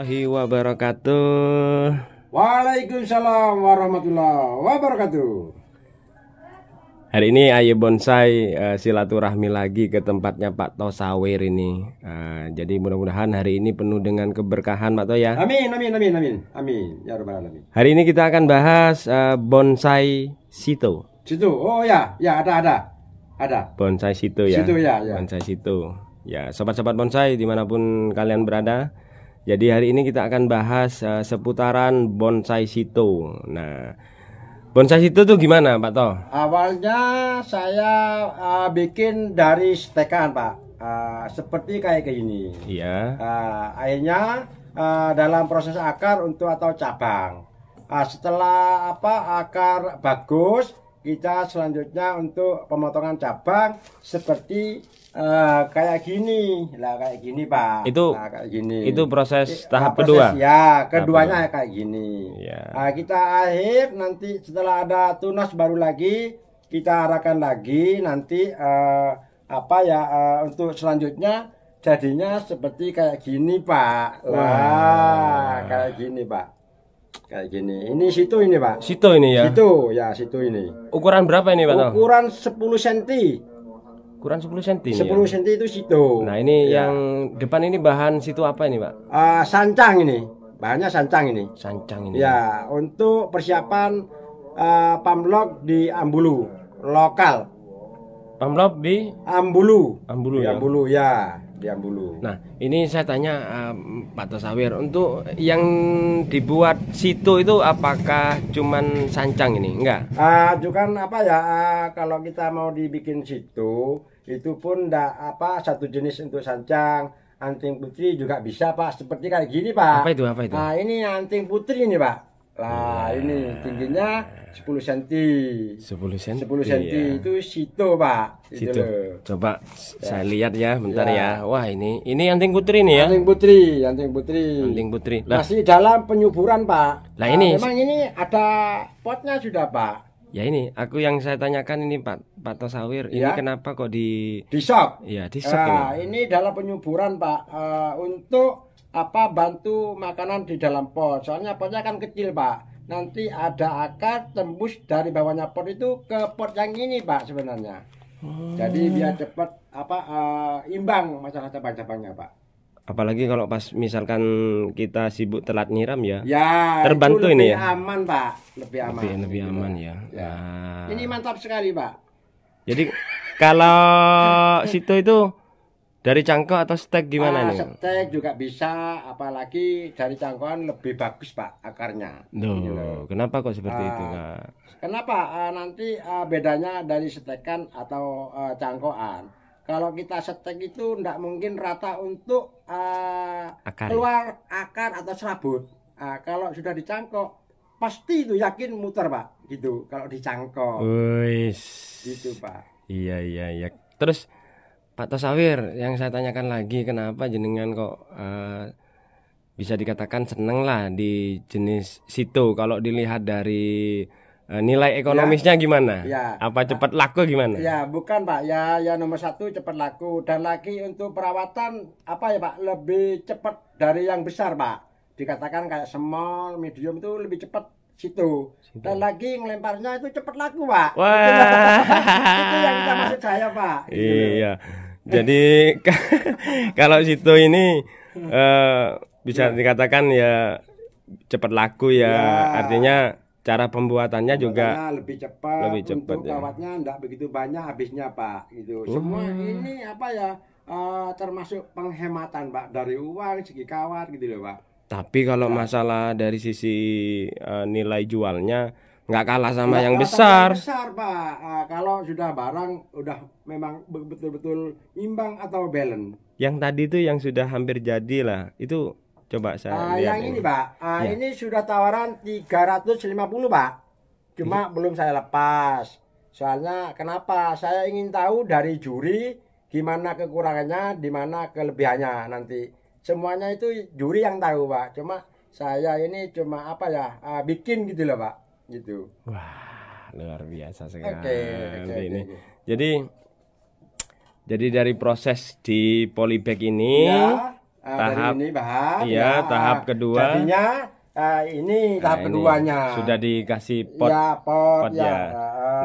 warahmatullahi wabarakatuh. Waalaikumsalam warahmatullahi wabarakatuh. Hari ini ayu Bonsai uh, silaturahmi lagi ke tempatnya Pak Tosawir ini. Uh, jadi mudah-mudahan hari ini penuh dengan keberkahan Pak Toya. Amin amin amin amin amin ya rabbal alamin. Hari ini kita akan bahas uh, bonsai sito. Sito. Oh ya, ya ada ada. Ada. Bonsai sito ya. Sito ya, ya. Bonsai sito. Ya, sobat-sobat bonsai dimanapun kalian berada, jadi hari ini kita akan bahas uh, seputaran bonsai sito. Nah, bonsai sito tuh gimana, Pak Toh? Awalnya saya uh, bikin dari stekan, Pak. Uh, seperti kayak gini. Iya. Uh, akhirnya uh, dalam proses akar untuk atau cabang. Uh, setelah apa akar bagus, kita selanjutnya untuk pemotongan cabang seperti Uh, kayak gini lah kayak gini pak itu nah, kayak gini itu proses iya, tahap nah, proses, kedua ya keduanya tahap kayak gini ya. nah, kita akhir nanti setelah ada tunas baru lagi kita arahkan lagi nanti uh, apa ya uh, untuk selanjutnya jadinya seperti kayak gini pak wah wow. kayak gini pak kayak gini ini situ ini pak situ ini ya situ ya situ ini ukuran berapa ini pak ukuran 10 cm kurang 10 cm 10 ya? itu situ nah ini ya. yang depan ini bahan situ apa ini pak uh, sancang ini bahannya sancang ini sancang ini ya untuk persiapan uh, pamlok di Ambulu lokal pamlok di Ambulu Ambulu di ya? Ambulu ya di Ambulu nah ini saya tanya uh, Pak Tosawir untuk yang dibuat situ itu apakah cuman sancang ini enggak uh, juga apa ya uh, kalau kita mau dibikin situ itu pun ndak apa satu jenis untuk sancang anting putri juga bisa pak seperti kayak gini pak apa itu apa itu nah ini anting putri ini pak lah ini tingginya 10 cm 10 cm 10 cm ya. itu situ pak situ gitu coba ya. saya lihat ya bentar ya. ya wah ini ini anting putri nih ya anting putri anting putri anting putri lah. masih dalam penyuburan pak lah ini nah, memang ini ada potnya sudah pak Ya ini aku yang saya tanyakan ini Pak Pak Tosawir ya. ini kenapa kok di di shop? Iya di shop. Nah, ini. ini dalam penyuburan Pak uh, untuk apa bantu makanan di dalam pot. Soalnya potnya kan kecil Pak. Nanti ada akar tembus dari bawahnya pot itu ke pot yang ini Pak sebenarnya. Hmm. Jadi oh. biar cepat apa uh, imbang masalah cabang-cabangnya Pak apalagi kalau pas misalkan kita sibuk telat nyiram ya, ya terbantu ini ya aman pak lebih aman lebih, lebih gitu. aman ya, ya. Nah. ini mantap sekali pak jadi kalau situ itu dari cangkok atau stek gimana ah, nih? Stek juga bisa, apalagi dari cangkokan lebih bagus pak akarnya. Gitu loh, kenapa kok seperti ah, itu pak? Kenapa? Ah, nanti ah, bedanya dari stekan atau ah, cangkokan kalau kita setek itu tidak mungkin rata untuk uh, akar. Ya? keluar akar atau serabut. Uh, kalau sudah dicangkok, pasti itu yakin muter pak, gitu. Kalau dicangkok, Uis. gitu pak. Iya iya iya. Terus Pak Tosawir, yang saya tanyakan lagi, kenapa jenengan kok uh, bisa dikatakan seneng lah di jenis situ? Kalau dilihat dari Eh, nilai ekonomisnya ya, gimana? Ya. Apa cepat laku gimana? Ya, bukan Pak. Ya, ya nomor satu cepat laku dan lagi untuk perawatan apa ya Pak? Lebih cepat dari yang besar Pak. Dikatakan kayak small, medium itu lebih cepat situ. situ. Dan lagi ngelemparnya itu cepat laku Pak. Wah. Itu, yang kita maksud saya Pak. Iya. Jadi kalau situ ini uh, bisa ya. dikatakan ya cepat laku ya. ya. Artinya cara pembuatannya juga lebih cepat lebih cepat untuk ya. kawatnya enggak begitu banyak habisnya Pak gitu uh. semua ini apa ya uh, termasuk penghematan Pak dari uang segi kawat gitu loh Pak tapi kalau ya. masalah dari sisi uh, nilai jualnya nggak kalah sama nggak yang besar yang besar Pak uh, kalau sudah barang udah memang betul-betul imbang atau balance yang tadi itu yang sudah hampir jadi lah itu Coba saya uh, lihat. Yang ini, ini Pak. Uh, ya. Ini sudah tawaran 350, Pak. Cuma hmm. belum saya lepas. Soalnya kenapa? Saya ingin tahu dari juri gimana kekurangannya, dimana kelebihannya nanti. Semuanya itu juri yang tahu, Pak. Cuma saya ini cuma apa ya? Uh, bikin gitu loh, Pak. Gitu. Wah, luar biasa sekali. Okay, okay, ini. Okay. Jadi jadi dari proses di polybag ini ya Ah, tahap ini bahan. Iya, ya, tahap kedua. Jadinya uh, ini nah, tahap ini keduanya. Sudah dikasih pot. Ya, pot, pot ya. ya.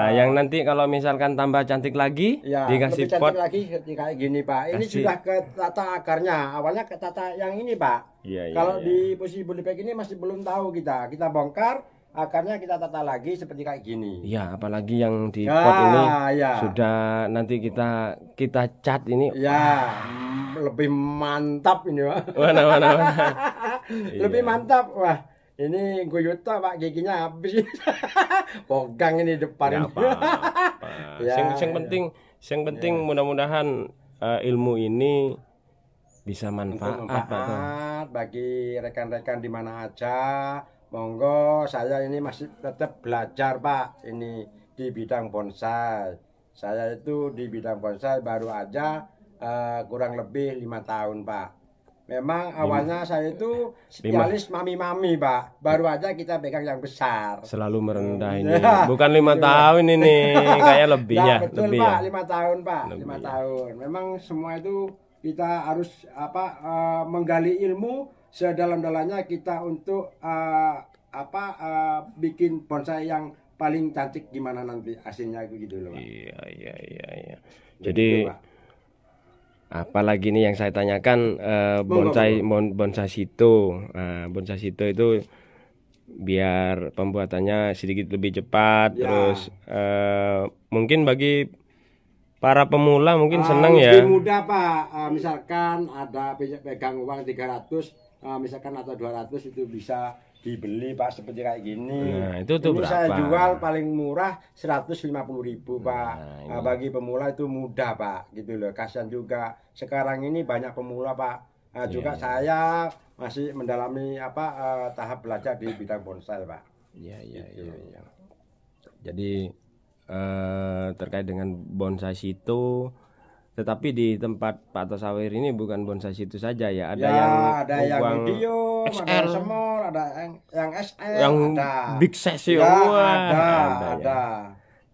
nah, yang nanti kalau misalkan tambah cantik lagi ya, dikasih lebih pot. lagi kayak gini Pak. Kasih. Ini sudah ke tata akarnya. Awalnya ke tata yang ini Pak. Ya, kalau ya. di posisi bulipek ini masih belum tahu kita. Kita bongkar akarnya kita tata lagi seperti kayak gini. Ya, apalagi yang di ya, pot ini ya. sudah nanti kita kita cat ini. Ya lebih mantap ini pak mana mana, lebih iya. mantap wah ini guyuta pak giginya habis pogang ini depan apa, apa. ya, yang, yang penting yang ya. penting ya. mudah-mudahan uh, ilmu ini bisa manfaat, manfaat bagi rekan-rekan di mana aja monggo saya ini masih tetap belajar pak ini di bidang bonsai saya itu di bidang bonsai baru aja uh, kurang lebih lima tahun pak. Memang awalnya saya itu spesialis mami-mami, Pak. Baru aja kita pegang yang besar. Selalu merendah ini. Iya. Bukan lima tahun ini, kayak lebih ya. Betul, lebih Pak. Ya. Lima tahun, Pak. lima ya. tahun. Memang semua itu kita harus apa uh, menggali ilmu sedalam-dalamnya kita untuk uh, apa uh, bikin bonsai yang paling cantik gimana nanti hasilnya gitu loh. Pak. Iya, iya, iya, iya. Jadi, Jadi apalagi nih yang saya tanyakan uh, bonsai bon, bonsai situ uh, nah, bonsai situ itu biar pembuatannya sedikit lebih cepat ya. terus uh, mungkin bagi para pemula mungkin uh, ah, senang ya mudah pak uh, misalkan ada pegang uang 300 uh, ah, misalkan atau 200 itu bisa dibeli pas seperti kayak gini. Nah, itu tuh ini saya jual paling murah 150 ribu nah, Pak. Nah, bagi pemula itu mudah, Pak. Gitu loh. Kasihan juga sekarang ini banyak pemula, Pak. Nah, juga iya. saya masih mendalami apa uh, tahap belajar di bidang bonsai, Pak. Iya, iya, gitu iya, iya. Jadi uh, terkait dengan bonsai situ tetapi di tempat Pak Tosawir ini bukan bonsai situ saja ya, ada ya, yang ada yang video, XL. Ada ada yang, yang SL yang ada. big size ya. ada, ada, ada.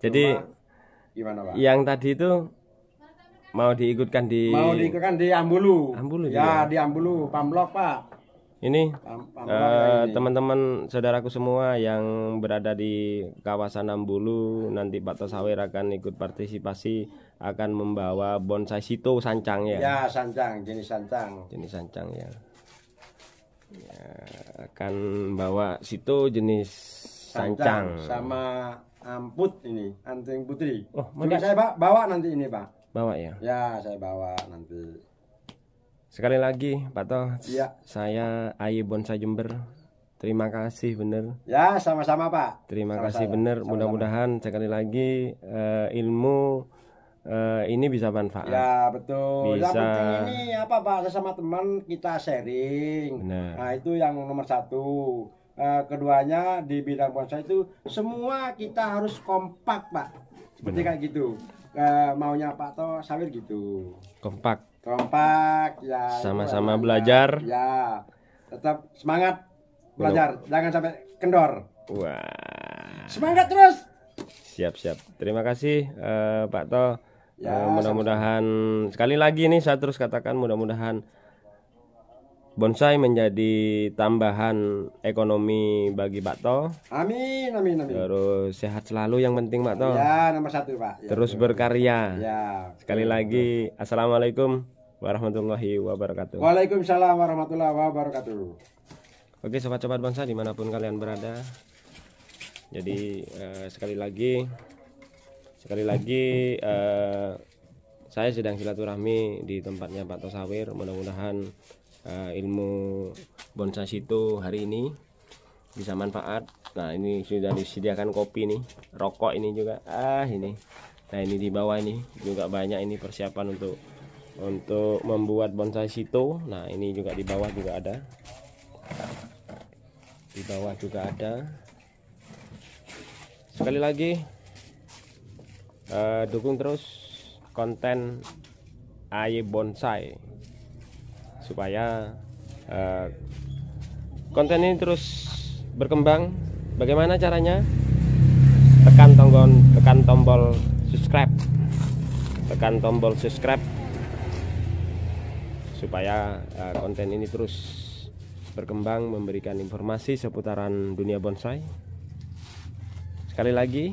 Jadi Cuma, gimana, Pak? Yang tadi itu mau diikutkan di Mau diikutkan di Ambulu. Ambulu. Ya, juga. Iya. di Ambulu, Pamlok, Pak. Ini teman eh, ya, teman-teman saudaraku semua yang berada di kawasan Ambulu nanti Pak Tosawir akan ikut partisipasi akan membawa bonsai sito sancang ya. Ya, sancang, jenis sancang. Jenis sancang ya. Ya, akan bawa situ jenis sancang, sama amput um, ini anting putri oh, mana? saya pak bawa nanti ini pak bawa ya ya saya bawa nanti sekali lagi Pak Toh ya. saya Ayi Bonsai Jember terima kasih bener ya sama-sama Pak terima sama -sama. kasih bener mudah-mudahan sekali lagi uh, ilmu uh, ini bisa manfaat. Ya betul. Bisa. Yang ini apa pak Sama teman kita sharing. Benar. Nah itu yang nomor satu. Uh, keduanya di bidang bonsai itu semua kita harus kompak pak. Seperti kayak gitu. Uh, maunya Pak To Sawir gitu. Kompak. Kompak ya. Sama-sama belajar. Ya. Tetap semangat belajar. Belum. Jangan sampai kendor. Wah. Semangat terus. Siap siap. Terima kasih uh, Pak To. Ya, eh, mudah-mudahan sekali lagi nih saya terus katakan mudah-mudahan bonsai menjadi tambahan ekonomi bagi Pak To. Amin, amin, amin. Terus sehat selalu yang penting Pak To. Ya, nomor satu Pak. Ya, terus ya. berkarya. Ya. Sekali ya. lagi, assalamualaikum warahmatullahi wabarakatuh. Waalaikumsalam warahmatullahi wabarakatuh. Oke, sobat-sobat bonsai dimanapun kalian berada. Jadi eh, sekali lagi sekali lagi uh, saya sedang silaturahmi di tempatnya Pak Tosawir mudah-mudahan uh, ilmu bonsai situ hari ini bisa manfaat nah ini sudah disediakan kopi nih rokok ini juga ah ini nah ini di bawah ini juga banyak ini persiapan untuk untuk membuat bonsai situ nah ini juga di bawah juga ada di bawah juga ada sekali lagi uh, dukung terus konten ay Bonsai supaya uh, konten ini terus berkembang bagaimana caranya tekan tombol tekan tombol subscribe tekan tombol subscribe supaya uh, konten ini terus berkembang memberikan informasi seputaran dunia bonsai sekali lagi